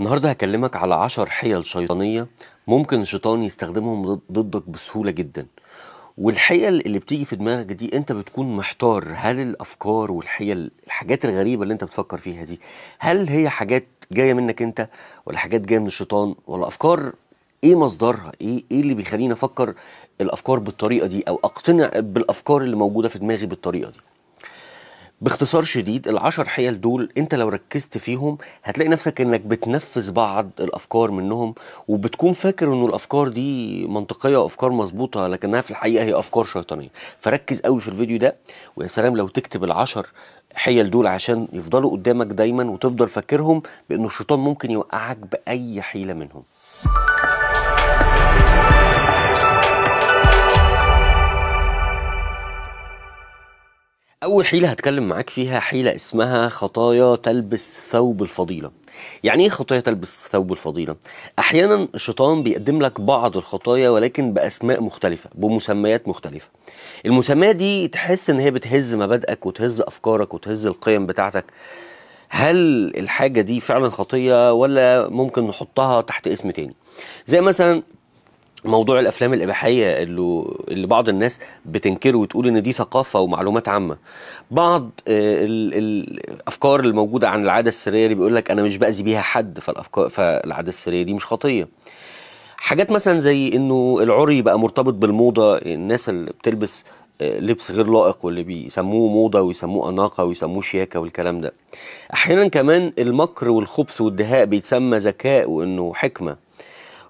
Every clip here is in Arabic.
النهارده هكلمك على 10 حيل شيطانيه ممكن الشيطان يستخدمهم ضدك بسهوله جدا والحيل اللي بتيجي في دماغك دي انت بتكون محتار هل الافكار والحيل الحاجات الغريبه اللي انت بتفكر فيها دي هل هي حاجات جايه منك انت ولا حاجات جايه من الشيطان ولا افكار ايه مصدرها ايه ايه اللي بيخليني افكر الافكار بالطريقه دي او اقتنع بالافكار اللي موجوده في دماغي بالطريقه دي باختصار شديد العشر حيل دول انت لو ركزت فيهم هتلاقي نفسك انك بتنفذ بعض الافكار منهم وبتكون فاكر انه الافكار دي منطقيه وافكار مظبوطه لكنها في الحقيقه هي افكار شيطانيه فركز قوي في الفيديو ده ويا سلام لو تكتب العشر حيل دول عشان يفضلوا قدامك دايما وتفضل فاكرهم بانه الشيطان ممكن يوقعك باي حيله منهم أول حيلة هتكلم معاك فيها حيلة اسمها خطايا تلبس ثوب الفضيلة يعني إيه خطايا تلبس ثوب الفضيلة؟ أحيانا الشيطان بيقدم لك بعض الخطايا ولكن بأسماء مختلفة بمسميات مختلفة المسميات دي تحس إن هي بتهز مبادئك وتهز أفكارك وتهز القيم بتاعتك هل الحاجة دي فعلا خطية ولا ممكن نحطها تحت اسم تاني؟ زي مثلا موضوع الافلام الاباحيه اللي, اللي بعض الناس بتنكره وتقول ان دي ثقافه ومعلومات عامه بعض آه، الافكار الموجوده عن العاده السريه اللي بيقول لك انا مش باذي بيها حد فالافكار فالعاده السريه دي مش خطيه حاجات مثلا زي انه العري بقى مرتبط بالموضه الناس اللي بتلبس آه، لبس غير لائق واللي بيسموه موضه ويسموه اناقه ويسموه شياكه والكلام ده احيانا كمان المكر والخبث والدهاء بيتسمى ذكاء وانه حكمه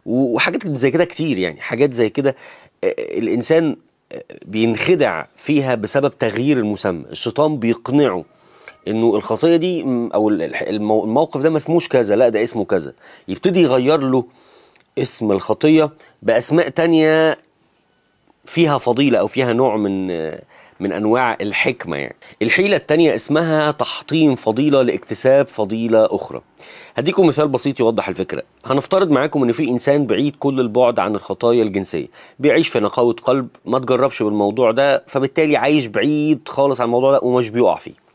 وحاجات زي كده كتير يعني حاجات زي كده آه، الانسان آه، بينخدع فيها بسبب تغيير المسمى الشيطان بيقنعه انه الخطيه دي او الموقف ده ما اسموش كذا لا ده اسمه كذا يبتدي يغير له اسم الخطيه باسماء تانية فيها فضيله او فيها نوع من آه، من انواع الحكمه يعني الحيله الثانيه اسمها تحطيم فضيله لاكتساب فضيله اخرى هديكم مثال بسيط يوضح الفكره هنفترض معاكم ان في انسان بعيد كل البعد عن الخطايا الجنسيه بيعيش في نقاوه قلب ما تجربش بالموضوع ده فبالتالي عايش بعيد خالص عن الموضوع ده ومش بيقع فيه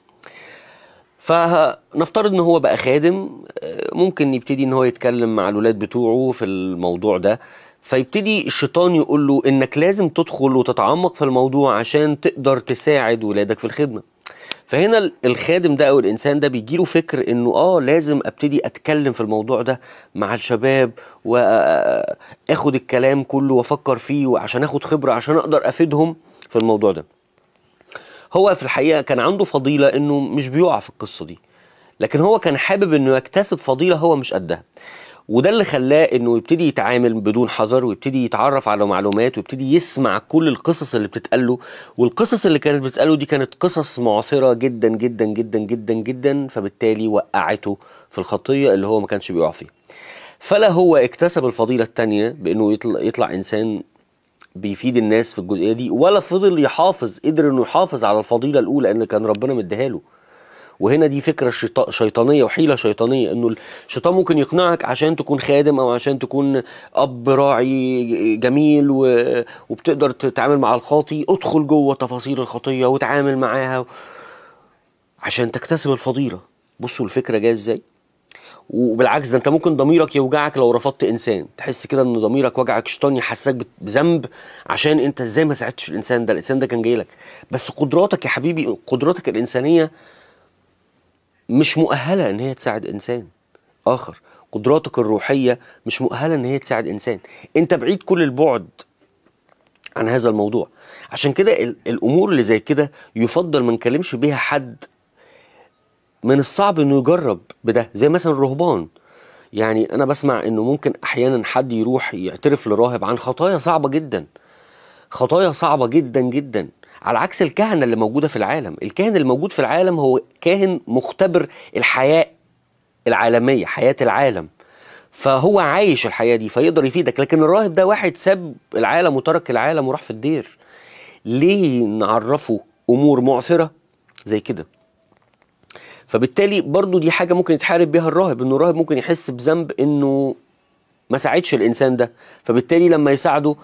فنفترض ان هو بقى خادم آه، ممكن يبتدي ان هو يتكلم مع الولاد بتوعه في الموضوع ده فيبتدي الشيطان يقول له انك لازم تدخل وتتعمق في الموضوع عشان تقدر تساعد ولادك في الخدمه فهنا الخادم ده او الانسان ده بيجي له فكر انه اه لازم ابتدي اتكلم في الموضوع ده مع الشباب واخد الكلام كله وافكر فيه وعشان اخد خبره عشان اقدر افيدهم في الموضوع ده هو في الحقيقه كان عنده فضيله انه مش بيقع في القصه دي لكن هو كان حابب انه يكتسب فضيله هو مش قدها وده اللي خلاه انه يبتدي يتعامل بدون حذر ويبتدي يتعرف على معلومات ويبتدي يسمع كل القصص اللي بتتقال له والقصص اللي كانت بتتقال له دي كانت قصص معاصره جدا جدا جدا جدا جدا فبالتالي وقعته في الخطيه اللي هو ما كانش بيقع فيها فلا هو اكتسب الفضيله الثانيه بانه يطلع, يطلع انسان بيفيد الناس في الجزئيه دي ولا فضل يحافظ قدر انه يحافظ على الفضيله الاولى اللي كان ربنا مديها له وهنا دي فكره شيطانيه وحيله شيطانيه انه الشيطان ممكن يقنعك عشان تكون خادم او عشان تكون اب راعي جميل وبتقدر تتعامل مع الخاطي ادخل جوه تفاصيل الخطيه وتعامل معاها عشان تكتسب الفضيله بصوا الفكره جايه ازاي وبالعكس ده انت ممكن ضميرك يوجعك لو رفضت انسان تحس كده ان ضميرك وجعك شيطان يحسسك بذنب عشان انت ازاي ما ساعدتش الانسان ده الانسان ده كان جاي لك بس قدراتك يا حبيبي قدراتك الانسانيه مش مؤهله ان هي تساعد انسان اخر قدراتك الروحيه مش مؤهله ان هي تساعد انسان انت بعيد كل البعد عن هذا الموضوع عشان كده الامور اللي زي كده يفضل ما نكلمش بيها حد من الصعب انه يجرب بده زي مثلا الرهبان يعني انا بسمع انه ممكن احيانا حد يروح يعترف لراهب عن خطايا صعبه جدا خطايا صعبه جدا جدا على عكس الكهنه اللي موجوده في العالم الكاهن اللي موجود في العالم هو كاهن مختبر الحياه العالميه حياه العالم فهو عايش الحياه دي فيقدر يفيدك لكن الراهب ده واحد ساب العالم وترك العالم وراح في الدير ليه نعرفه امور معثره زي كده فبالتالي برضو دي حاجه ممكن يتحارب بيها الراهب انه الراهب ممكن يحس بذنب انه ما ساعدش الانسان ده فبالتالي لما يساعده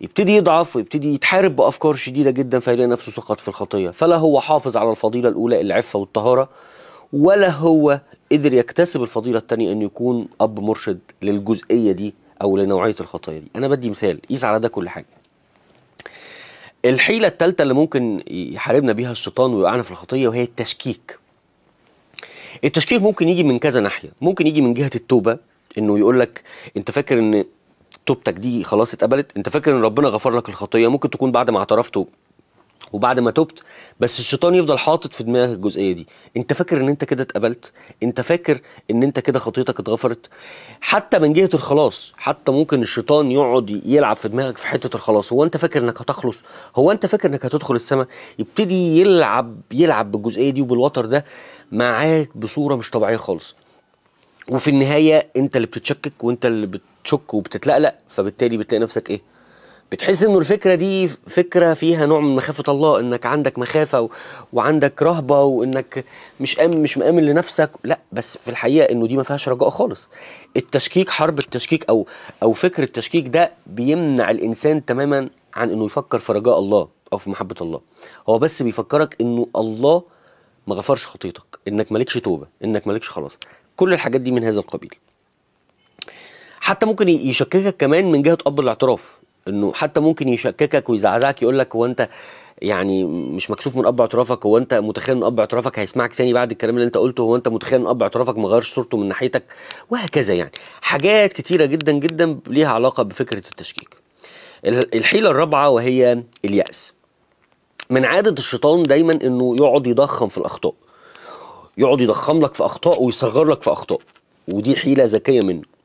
يبتدي يضعف ويبتدي يتحارب بافكار شديده جدا فيلاقي نفسه سقط في الخطيه فلا هو حافظ على الفضيله الاولى العفه والطهاره ولا هو قدر يكتسب الفضيله الثانيه انه يكون اب مرشد للجزئيه دي او لنوعيه الخطيه دي انا بدي مثال قيس على ده كل حاجه الحيله الثالثه اللي ممكن يحاربنا بيها الشيطان ويوقعنا في الخطيه وهي التشكيك التشكيك ممكن يجي من كذا ناحيه ممكن يجي من جهه التوبه انه يقول لك انت فاكر ان توبتك دي خلاص اتقبلت انت فاكر ان ربنا غفر لك الخطيه ممكن تكون بعد ما اعترفت وبعد ما تبت بس الشيطان يفضل حاطط في دماغك الجزئيه دي انت فاكر ان انت كده اتقبلت انت فاكر ان انت كده خطيتك اتغفرت حتى من جهه الخلاص حتى ممكن الشيطان يقعد يلعب في دماغك في حته الخلاص هو انت فاكر انك هتخلص هو انت فاكر انك هتدخل السماء يبتدي يلعب يلعب بالجزئيه دي وبالوتر ده معاك بصوره مش طبيعيه خالص وفي النهايه انت اللي بتتشكك وانت اللي بت بتشك وبتتلقلق فبالتالي بتلاقي نفسك ايه بتحس انه الفكره دي فكره فيها نوع من مخافه الله انك عندك مخافه و... وعندك رهبه وانك مش أم... مش مامن لنفسك لا بس في الحقيقه انه دي ما فيهاش رجاء خالص التشكيك حرب التشكيك او او فكر التشكيك ده بيمنع الانسان تماما عن انه يفكر في رجاء الله او في محبه الله هو بس بيفكرك انه الله ما غفرش خطيتك انك مالكش توبه انك مالكش خلاص كل الحاجات دي من هذا القبيل حتى ممكن يشككك كمان من جهه اب الاعتراف انه حتى ممكن يشككك ويزعزعك يقول لك هو انت يعني مش مكسوف من اب اعترافك هو انت متخيل ان اب اعترافك هيسمعك ثاني بعد الكلام اللي انت قلته هو انت متخيل ان اب اعترافك ما غيرش صورته من ناحيتك وهكذا يعني حاجات كتيره جدا جدا ليها علاقه بفكره التشكيك الحيله الرابعه وهي الياس من عاده الشيطان دايما انه يقعد يضخم في الاخطاء يقعد يضخم لك في اخطاء ويصغر لك في اخطاء ودي حيله ذكيه منه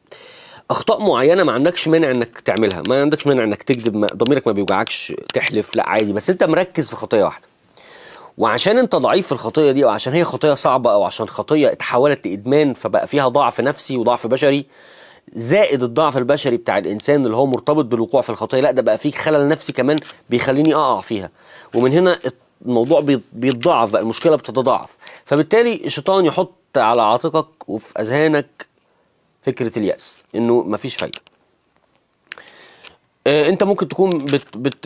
اخطاء معينه ما عندكش مانع انك تعملها ما عندكش مانع انك تكذب ضميرك ما بيوجعكش تحلف لا عادي بس انت مركز في خطيه واحده وعشان انت ضعيف في الخطيه دي او عشان هي خطيه صعبه او عشان خطيه اتحولت لادمان فبقى فيها ضعف نفسي وضعف بشري زائد الضعف البشري بتاع الانسان اللي هو مرتبط بالوقوع في الخطيه لا ده بقى فيه خلل نفسي كمان بيخليني اقع فيها ومن هنا الموضوع بيتضاعف بقى المشكله بتتضاعف فبالتالي الشيطان يحط على عاتقك وفي اذهانك فكره الياس انه مفيش فايده آه، انت ممكن تكون بت بت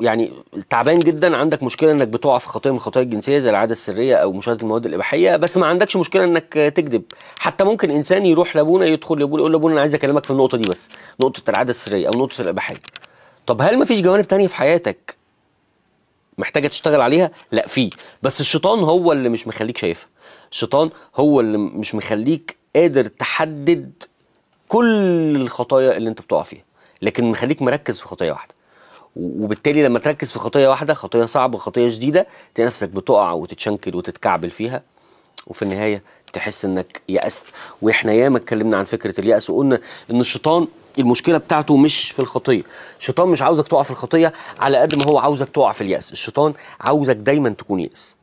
يعني تعبان جدا عندك مشكله انك بتقع في خطيه من الخطايا الجنسيه زي العاده السريه او مشاهده المواد الاباحيه بس ما عندكش مشكله انك تكذب حتى ممكن انسان يروح لابونا يدخل لابونا يقول لابونا انا عايز اكلمك في النقطه دي بس نقطه العاده السريه او نقطه الاباحيه طب هل مفيش جوانب تانية في حياتك محتاجه تشتغل عليها لا في بس الشيطان هو اللي مش مخليك شايفها الشيطان هو اللي مش مخليك قادر تحدد كل الخطايا اللي انت بتقع فيها لكن مخليك مركز في خطيه واحده وبالتالي لما تركز في خطيه واحده خطيه صعبه خطيه شديده تلاقي نفسك بتقع وتتشنكل وتتكعبل فيها وفي النهايه تحس انك يأست واحنا ياما اتكلمنا عن فكره اليأس وقلنا ان الشيطان المشكله بتاعته مش في الخطيه الشيطان مش عاوزك تقع في الخطيه على قد ما هو عاوزك تقع في اليأس الشيطان عاوزك دايما تكون يأس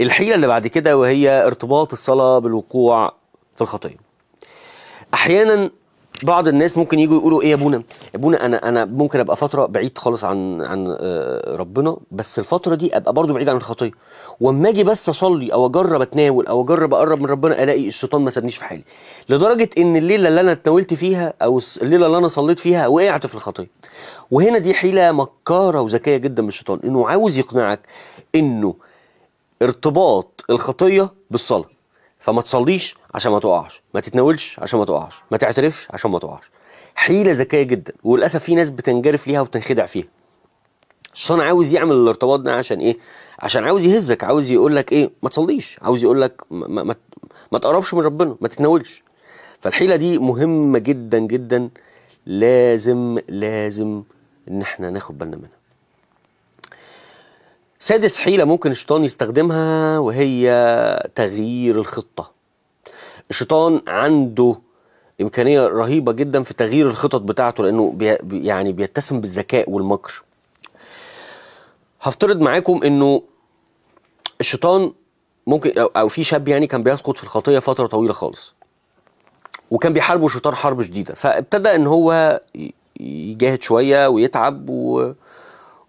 الحيلة اللي بعد كده وهي ارتباط الصلاة بالوقوع في الخطية أحيانا بعض الناس ممكن يجوا يقولوا ايه يا ابونا يا ابونا انا انا ممكن ابقى فتره بعيد خالص عن عن آه، ربنا بس الفتره دي ابقى برضو بعيد عن الخطيه واما اجي بس اصلي او اجرب اتناول او اجرب اقرب من ربنا الاقي الشيطان ما سابنيش في حالي لدرجه ان الليله اللي انا اتناولت فيها او الليله اللي انا صليت فيها وقعت في الخطيه وهنا دي حيله مكاره وذكيه جدا من الشيطان انه عاوز يقنعك انه ارتباط الخطيه بالصلاه فما تصليش عشان ما تقعش ما تتناولش عشان ما تقعش ما تعترفش عشان ما تقعش حيله ذكيه جدا وللاسف في ناس بتنجرف ليها وبتنخدع فيها الشيطان عاوز يعمل الارتباط ده عشان ايه عشان عاوز يهزك عاوز يقول لك ايه ما تصليش عاوز يقول لك ما, ما, ما, ما تقربش من ربنا ما تتناولش فالحيله دي مهمه جدا جدا لازم لازم ان احنا ناخد بالنا منها سادس حيلة ممكن الشيطان يستخدمها وهي تغيير الخطة الشيطان عنده إمكانية رهيبة جدا في تغيير الخطط بتاعته لأنه بي يعني بيتسم بالذكاء والمكر هفترض معاكم أنه الشيطان ممكن أو في شاب يعني كان بيسقط في الخطية فترة طويلة خالص وكان بيحاربه الشيطان حرب شديدة فابتدى أن هو يجاهد شوية ويتعب و...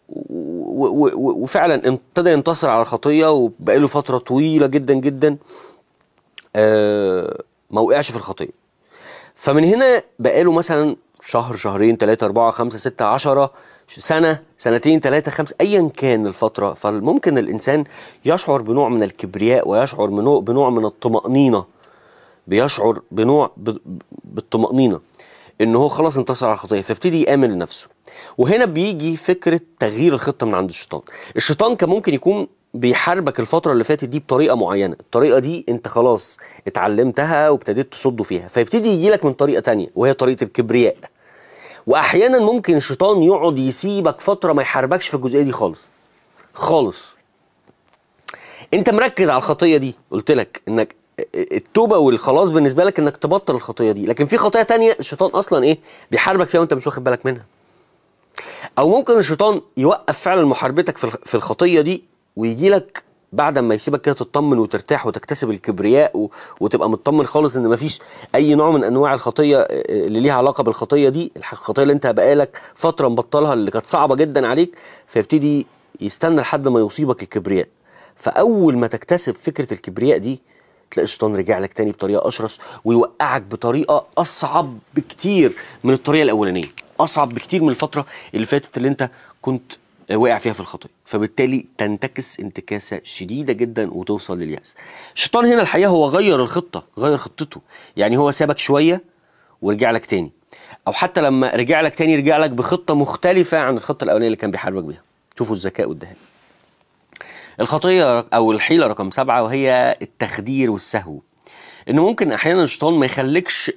وفعلا ابتدى ينتصر على الخطيه وبقى له فتره طويله جدا جدا آه، ما وقعش في الخطيه فمن هنا بقى له مثلا شهر شهرين ثلاثة أربعة خمسة ستة عشرة سنة سنتين ثلاثة خمسة أيا كان الفترة فممكن الإنسان يشعر بنوع من الكبرياء ويشعر بنوع, بنوع من الطمأنينة بيشعر بنوع بالطمأنينة ان هو خلاص انتصر على الخطيه فابتدي يامن لنفسه وهنا بيجي فكره تغيير الخطه من عند الشيطان الشيطان كان ممكن يكون بيحاربك الفتره اللي فاتت دي بطريقه معينه الطريقه دي انت خلاص اتعلمتها وابتديت تصده فيها فيبتدي يجي لك من طريقه تانية وهي طريقه الكبرياء واحيانا ممكن الشيطان يقعد يسيبك فتره ما يحاربكش في الجزئيه دي خالص خالص انت مركز على الخطيه دي قلت لك انك التوبه والخلاص بالنسبه لك انك تبطل الخطيه دي لكن في خطيه تانية الشيطان اصلا ايه بيحاربك فيها وانت مش واخد بالك منها او ممكن الشيطان يوقف فعلا محاربتك في الخطيه دي ويجي لك بعد ما يسيبك كده تطمن وترتاح وتكتسب الكبرياء و... وتبقى مطمن خالص ان مفيش اي نوع من انواع الخطيه آه، اللي ليها علاقه بالخطيه دي الخطيه اللي انت بقالك فتره مبطلها اللي كانت صعبه جدا عليك فيبتدي يستنى لحد ما يصيبك الكبرياء فاول ما تكتسب فكره الكبرياء دي تلاقي الشيطان رجع لك تاني بطريقه اشرس ويوقعك بطريقه اصعب بكتير من الطريقه الاولانيه اصعب بكتير من الفتره اللي فاتت اللي انت كنت واقع فيها في الخطيه فبالتالي تنتكس انتكاسه شديده جدا وتوصل للياس الشيطان هنا الحقيقه هو غير الخطه غير خطته يعني هو سابك شويه ورجع لك تاني او حتى لما رجع لك تاني رجع لك بخطه مختلفه عن الخطه الاولانيه اللي كان بيحاربك بيها شوفوا الذكاء والدهاء الخطيه او الحيله رقم سبعه وهي التخدير والسهو ان ممكن احيانا الشيطان ما يخليكش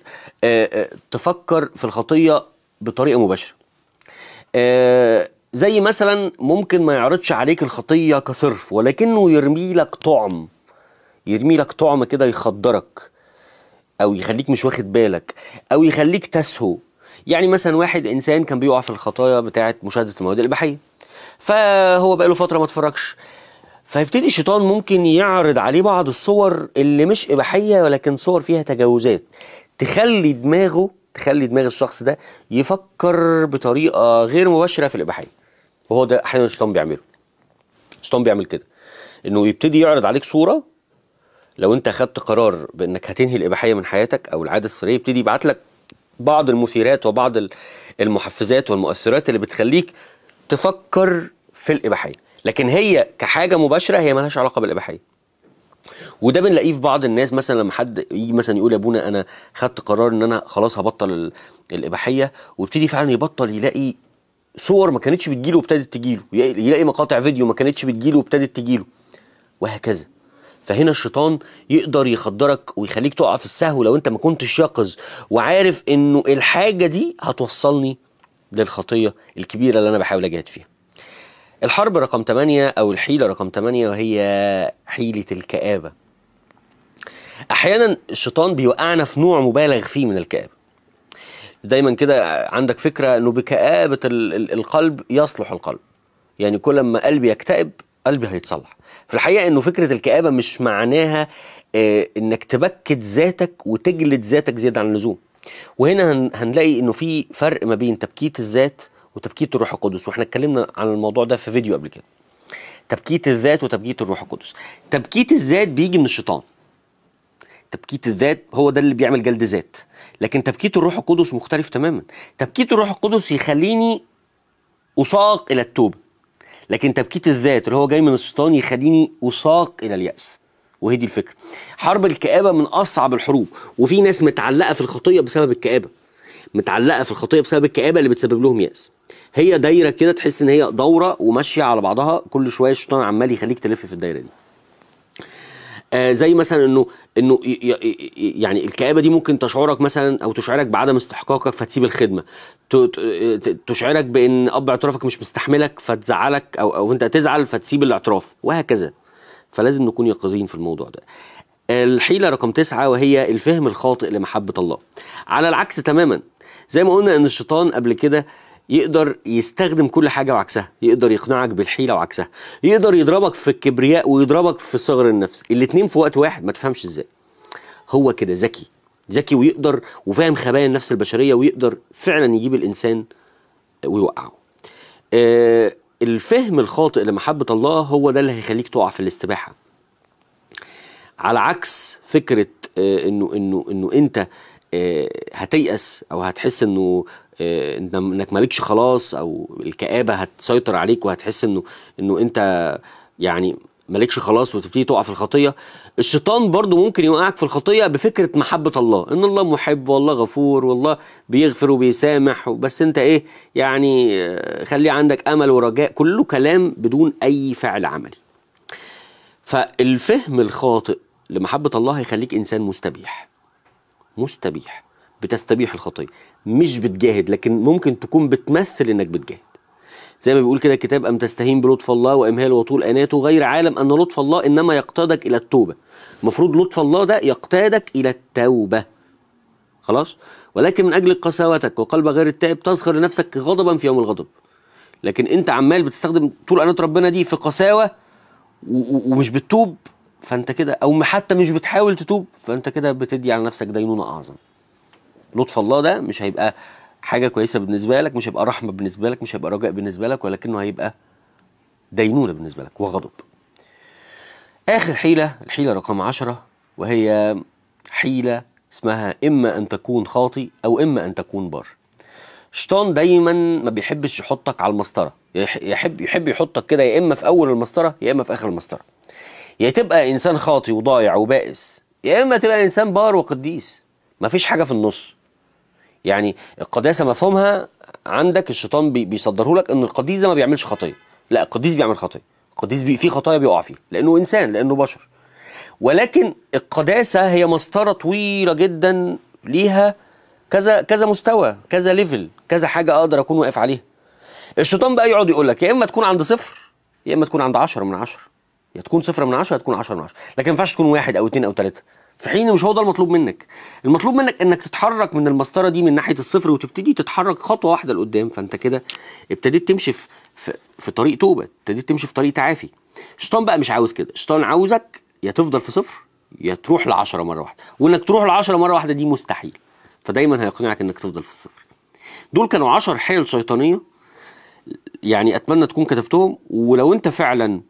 آه، آه، تفكر في الخطيه بطريقه مباشره آه، زي مثلا ممكن ما يعرضش عليك الخطيه كصرف ولكنه يرمي لك طعم يرمي لك طعم كده يخدرك او يخليك مش واخد بالك او يخليك تسهو يعني مثلا واحد انسان كان بيقع في الخطايا بتاعه مشاهده المواد الاباحيه فهو بقى له فتره ما اتفرجش فيبتدي الشيطان ممكن يعرض عليه بعض الصور اللي مش إباحية ولكن صور فيها تجاوزات تخلي دماغه تخلي دماغ الشخص ده يفكر بطريقة غير مباشرة في الإباحية وهو ده أحيانا الشيطان بيعمله الشيطان بيعمل كده إنه يبتدي يعرض عليك صورة لو أنت خدت قرار بإنك هتنهي الإباحية من حياتك أو العادة السرية يبتدي يبعت لك بعض المثيرات وبعض المحفزات والمؤثرات اللي بتخليك تفكر في الإباحية لكن هي كحاجه مباشره هي مالهاش علاقه بالاباحيه وده بنلاقيه في بعض الناس مثلا لما حد يجي مثلا يقول يا ابونا انا خدت قرار ان انا خلاص هبطل الاباحيه وابتدي فعلا يبطل يلاقي صور ما كانتش بتجيله وابتدت تجيله يلاقي مقاطع فيديو ما كانتش بتجيله وابتدت تجيله وهكذا فهنا الشيطان يقدر يخدرك ويخليك تقع في السهو لو انت ما كنتش يقظ وعارف انه الحاجه دي هتوصلني للخطيه الكبيره اللي انا بحاول اجاهد فيها الحرب رقم 8 أو الحيلة رقم 8 وهي حيلة الكآبة أحيانا الشيطان بيوقعنا في نوع مبالغ فيه من الكآبة دايما كده عندك فكرة أنه بكآبة القلب يصلح القلب يعني كل ما قلبي يكتئب قلبي هيتصلح في الحقيقة أنه فكرة الكآبة مش معناها آه، أنك تبكت ذاتك وتجلد ذاتك زيادة عن اللزوم وهنا هنلاقي أنه في فرق ما بين تبكيت الذات وتبكيت الروح القدس واحنا اتكلمنا عن الموضوع ده في فيديو قبل كده تبكيت الذات وتبكيت الروح القدس تبكيت الذات بيجي من الشيطان تبكيت الذات هو ده اللي بيعمل جلد ذات لكن تبكيت الروح القدس مختلف تماما تبكيت الروح القدس يخليني اساق الى التوبه لكن تبكيت الذات اللي هو جاي من الشيطان يخليني اساق الى الياس وهي دي الفكره حرب الكآبه من اصعب الحروب وفي ناس متعلقه في الخطيه بسبب الكآبه متعلقه في الخطيه بسبب الكآبه اللي بتسبب لهم يأس هي دايره كده تحس ان هي دوره وماشيه على بعضها كل شويه الشيطان عمال يخليك تلف في الدايره دي آه زي مثلا انه انه يعني الكآبه دي ممكن تشعرك مثلا او تشعرك بعدم استحقاقك فتسيب الخدمه تشعرك بان اب اعترافك مش مستحملك فتزعلك او او انت تزعل فتسيب الاعتراف وهكذا فلازم نكون يقظين في الموضوع ده الحيلة رقم تسعة وهي الفهم الخاطئ لمحبة الله على العكس تماما زي ما قلنا ان الشيطان قبل كده يقدر يستخدم كل حاجه وعكسها يقدر يقنعك بالحيله وعكسها يقدر يضربك في الكبرياء ويضربك في صغر النفس الاتنين في وقت واحد ما تفهمش ازاي هو كده ذكي ذكي ويقدر وفاهم خبايا النفس البشريه ويقدر فعلا يجيب الانسان ويوقعه آه الفهم الخاطئ لمحبه الله هو ده اللي هيخليك تقع في الاستباحه على عكس فكره آه انه انه انه انت آه، هتيأس او هتحس انه آه، انك مالكش خلاص او الكآبة هتسيطر عليك وهتحس انه انه انت يعني مالكش خلاص وتبتدي تقع في الخطيه الشيطان برضو ممكن يوقعك في الخطيه بفكره محبه الله ان الله محب والله غفور والله بيغفر وبيسامح بس انت ايه يعني آه، خليه عندك امل ورجاء كله كلام بدون اي فعل عملي فالفهم الخاطئ لمحبه الله هيخليك انسان مستبيح مستبيح بتستبيح الخطيه مش بتجاهد لكن ممكن تكون بتمثل انك بتجاهد زي ما بيقول كده الكتاب ام تستهين بلطف الله وامهال وطول اناته غير عالم ان لطف الله انما يقتادك الى التوبه المفروض لطف الله ده يقتادك الى التوبه خلاص ولكن من اجل قساوتك وقلب غير التائب تزخر لنفسك غضبا في يوم الغضب لكن انت عمال بتستخدم طول انات ربنا دي في قساوه ومش بتتوب فانت كده او حتى مش بتحاول تتوب فانت كده بتدي على نفسك دينونه اعظم لطف الله ده مش هيبقى حاجه كويسه بالنسبه لك مش هيبقى رحمه بالنسبه لك مش هيبقى رجاء بالنسبه لك ولكنه هيبقى دينونه بالنسبه لك وغضب اخر حيله الحيله رقم عشرة وهي حيله اسمها اما ان تكون خاطي او اما ان تكون بار الشيطان دايما ما بيحبش يحطك على المسطره يحب يحب يحطك كده يا اما في اول المسطره يا اما في اخر المسطره يا تبقى انسان خاطي وضايع وبائس يا اما تبقى انسان بار وقديس مفيش حاجه في النص يعني القداسه مفهومها عندك الشيطان بيصدره لك ان القديس ده ما بيعملش خطيه لا القديس بيعمل خطيه القديس بي فيه خطايا بيقع فيه لانه انسان لانه بشر ولكن القداسه هي مسطره طويله جدا ليها كذا كذا مستوى كذا ليفل كذا حاجه اقدر اكون واقف عليها الشيطان بقى يقعد يقول لك يا اما تكون عند صفر يا اما تكون عند 10 من 10 يا تكون صفر من عشرة يا تكون 10 من 10 لكن ما ينفعش تكون واحد او اثنين او ثلاثة في حين مش هو ده المطلوب منك المطلوب منك انك تتحرك من المسطره دي من ناحيه الصفر وتبتدي تتحرك خطوه واحده لقدام فانت كده ابتديت تمشي في, في في طريق توبه ابتديت تمشي في طريق تعافي الشيطان بقى مش عاوز كده الشيطان عاوزك يا تفضل في صفر يا تروح ل 10 مره واحده وانك تروح ل 10 مره واحده دي مستحيل فدايما هيقنعك انك تفضل في الصفر دول كانوا 10 حيل شيطانيه يعني اتمنى تكون كتبتهم ولو انت فعلا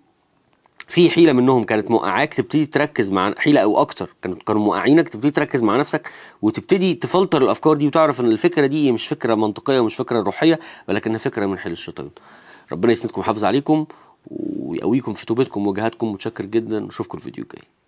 في حيله منهم كانت موقعاك تبتدي تركز مع حيله او اكتر كانوا كانوا موقعينك تبتدي تركز مع نفسك وتبتدي تفلتر الافكار دي وتعرف ان الفكره دي مش فكره منطقيه ومش فكره روحيه ولكنها فكره من حيل الشيطان ربنا يسندكم ويحافظ عليكم ويقويكم في توبتكم وجهاتكم متشكر جدا نشوفكم الفيديو الجاي